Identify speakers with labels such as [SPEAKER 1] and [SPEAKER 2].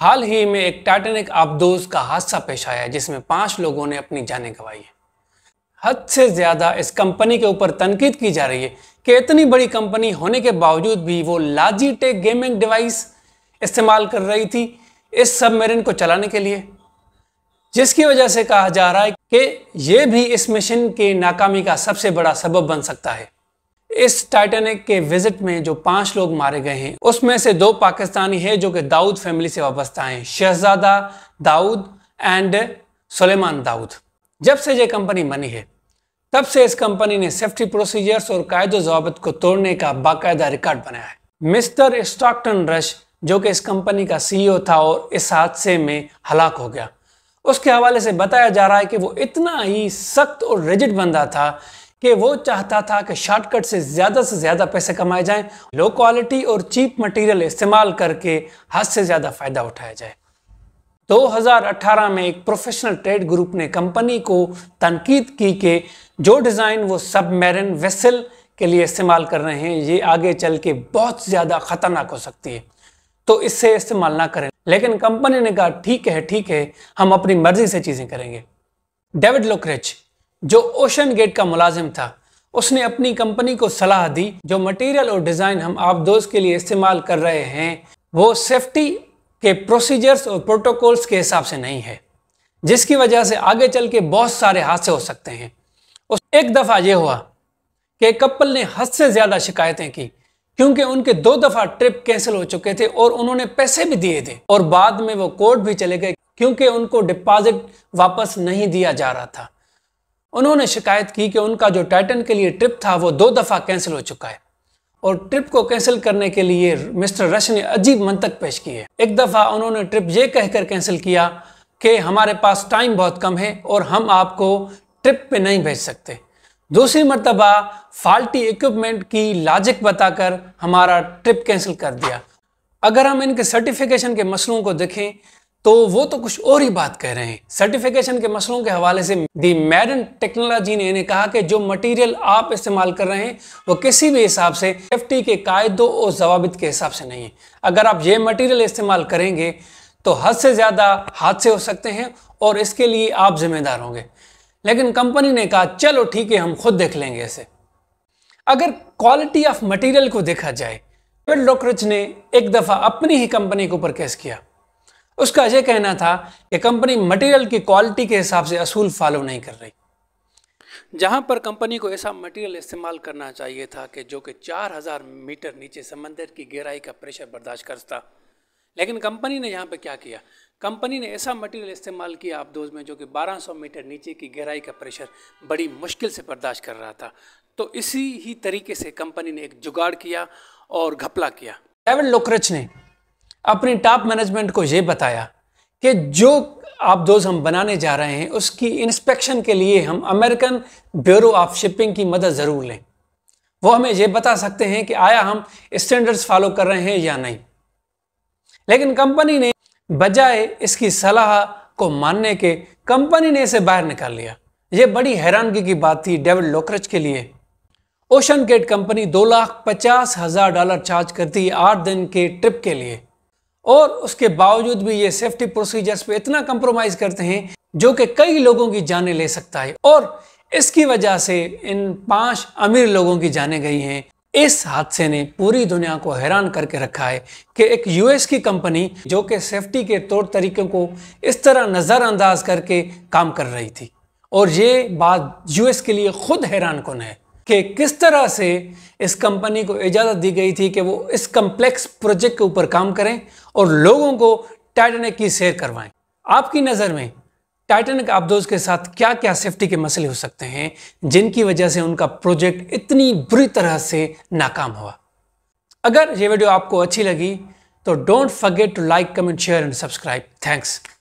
[SPEAKER 1] हाल ही में एक टाइटेनिक आबदोज का हादसा पेश आया है जिसमें पांच लोगों ने अपनी जानें गंवाई है हद से ज़्यादा इस कंपनी के ऊपर तनकीद की जा रही है कि इतनी बड़ी कंपनी होने के बावजूद भी वो लाजी टेक गेमिंग डिवाइस इस्तेमाल कर रही थी इस सबमरीन को चलाने के लिए जिसकी वजह से कहा जा रहा है कि ये भी इस मिशन की नाकामी का सबसे बड़ा सबब बन सकता है इस टाइटैनिक के विजिट में जो पांच लोग मारे गए हैं उसमें से दो पाकिस्तानी हैं जो कि दाऊद फैमिली से वाबस्ता हैं शहजादा दाऊद एंड सुलेमान दाऊद जब से ये कंपनी बनी है तब से इस कंपनी ने सेफ्टी प्रोसीजर्स और कायदो जवाबत को तोड़ने का बाकायदा रिकॉर्ड बनाया है मिस्टर स्टॉकटन रश जो कि इस कंपनी का सीईओ था और इस हादसे में हलाक हो गया उसके हवाले से बताया जा रहा है कि वो इतना ही सख्त और रिजिड बंदा था कि वो चाहता था कि शॉर्टकट से ज़्यादा से ज़्यादा पैसे कमाए जाएं, लो क्वालिटी और चीप मटेरियल इस्तेमाल करके हद से ज़्यादा फ़ायदा उठाया जाए 2018 में एक प्रोफेशनल ट्रेड ग्रुप ने कंपनी को तनकीद की कि जो डिज़ाइन वो सब सबमेरिन वेसल के लिए इस्तेमाल कर रहे हैं ये आगे चल के बहुत ज़्यादा ख़तरनाक हो सकती है तो इससे इस्तेमाल ना करें लेकिन कंपनी ने कहा ठीक है ठीक है हम अपनी मर्जी से चीज़ें करेंगे डेविड लोकरेच जो ओशन गेट का मुलाजिम था उसने अपनी कंपनी को सलाह दी जो मटेरियल और डिज़ाइन हम आप दोस्त के लिए इस्तेमाल कर रहे हैं वो सेफ्टी के प्रोसीजर्स और प्रोटोकॉल्स के हिसाब से नहीं है जिसकी वजह से आगे चल के बहुत सारे हादसे हो सकते हैं उस एक दफ़ा ये हुआ कि कपल ने हद से ज़्यादा शिकायतें की क्योंकि उनके दो दफ़ा ट्रिप कैंसिल हो चुके थे और उन्होंने पैसे भी दिए थे और बाद में वो कोर्ट भी चले गए क्योंकि उनको डिपॉजिट वापस नहीं दिया जा रहा था उन्होंने शिकायत की कि उनका जो टाइटन के लिए ट्रिप था वो दो दफ़ा कैंसिल हो चुका है और ट्रिप को कैंसिल करने के लिए मिस्टर रश ने अजीब मंतक पेश किए एक दफ़ा उन्होंने ट्रिप ये कहकर कैंसिल किया कि हमारे पास टाइम बहुत कम है और हम आपको ट्रिप पे नहीं भेज सकते दूसरी मरतबा फाल्टी इक्विपमेंट की लाजिक बताकर हमारा ट्रिप कैंसिल कर दिया अगर हम इनके सर्टिफिकेशन के मसलों को देखें तो वो तो कुछ और ही बात कह रहे हैं सर्टिफिकेशन के मसलों के हवाले से दी मैडन टेक्नोलॉजी ने इन्हें कहा कि जो मटेरियल आप इस्तेमाल कर रहे हैं वो किसी भी हिसाब से एफ के कायदों और जवाबित के हिसाब से नहीं है अगर आप ये मटेरियल इस्तेमाल करेंगे तो हद से ज़्यादा हादसे हो सकते हैं और इसके लिए आप जिम्मेदार होंगे लेकिन कंपनी ने कहा चलो ठीक है हम खुद देख लेंगे इसे अगर क्वालिटी ऑफ मटेरियल को देखा जाए फिर ने एक दफ़ा अपनी ही कंपनी के ऊपर केस किया उसका यह कहना था कि कंपनी मटेरियल की क्वालिटी के हिसाब से असूल फॉलो नहीं कर रही जहां पर कंपनी को ऐसा मटेरियल इस्तेमाल करना चाहिए था कि जो कि 4000 मीटर नीचे समंदर की गहराई का प्रेशर बर्दाश्त करता लेकिन कंपनी ने यहाँ पर क्या किया कंपनी ने ऐसा मटेरियल इस्तेमाल किया आप आबदोज में जो कि 1200 मीटर नीचे की गहराई का प्रेशर बड़ी मुश्किल से बर्दाश्त कर रहा था तो इसी ही तरीके से कंपनी ने एक जुगाड़ किया और घपला किया एवन लोकरच ने अपनी टॉप मैनेजमेंट को ये बताया कि जो आप दोज हम बनाने जा रहे हैं उसकी इंस्पेक्शन के लिए हम अमेरिकन ब्यूरो ऑफ शिपिंग की मदद ज़रूर लें वो हमें ये बता सकते हैं कि आया हम स्टैंडर्ड्स फॉलो कर रहे हैं या नहीं लेकिन कंपनी ने बजाय इसकी सलाह को मानने के कंपनी ने इसे बाहर निकाल लिया ये बड़ी हैरानगी की बात थी डेविड लोकरज के लिए ओशन गेट कंपनी दो लाख पचास हज़ार डॉलर चार्ज करती आठ दिन के ट्रिप के लिए और उसके बावजूद भी ये सेफ्टी प्रोसीजर्स पे इतना कंप्रोमाइज करते हैं जो कि कई लोगों की जानें ले सकता है और इसकी वजह से इन पांच अमीर लोगों की जानें गई हैं इस हादसे ने पूरी दुनिया को हैरान करके रखा है कि एक यूएस की कंपनी जो कि सेफ्टी के तौर तरीकों को इस तरह नज़रअंदाज करके काम कर रही थी और ये बात यूएस के लिए खुद हैरान कौन है कि किस तरह से इस कंपनी को इजाज़त दी गई थी कि वो इस कम्प्लेक्स प्रोजेक्ट के ऊपर काम करें और लोगों को टाइटनिक की सैर करवाएं आपकी नज़र में टाइटनिक आपदोज के साथ क्या क्या सेफ्टी के मसले हो सकते हैं जिनकी वजह से उनका प्रोजेक्ट इतनी बुरी तरह से नाकाम हुआ अगर ये वीडियो आपको अच्छी लगी तो don't forget to like comment share and subscribe thanks